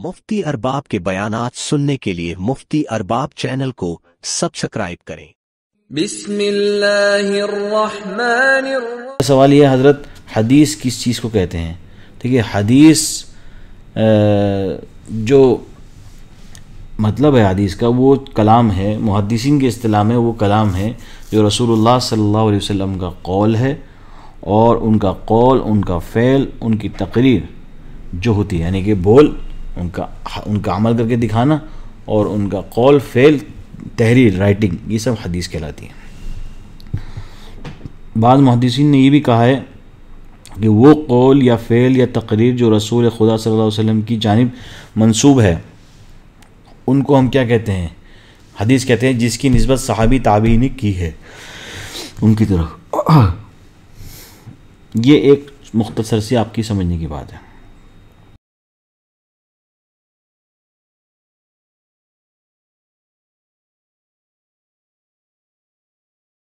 मुफ्ती अरबाब के बयान सुनने के लिए मुफ्ती अरबाब चैनल को सब्सक्राइब करें सवाल यह हजरत हदीस किस चीज़ को कहते हैं ठीक है हदीस जो मतलब है हदीस का वो कलाम है मुहदसिन के अतलाह में वो कलाम है जो रसूलुल्लाह सल्लल्लाहु अलैहि वसल्लम का कौल है और उनका कौल उनका फ़ैल उनकी तकरीर जो होती है यानी कि बोल उनका उनका अमल करके दिखाना और उनका कौल फेल तहरीर राइटिंग ये सब हदीस कहलाती है बाद महदसिन ने यह भी कहा है कि वो कौल या फ़ेल या तकरीर जो रसूल खुदा सल्लल्लाहु अलैहि वसल्लम की जानब मंसूब है उनको हम क्या कहते हैं हदीस कहते हैं जिसकी नस्बत सहाबी ताबी ने की है उनकी तरफ ये एक मुख्तसर से आपकी समझने की बात है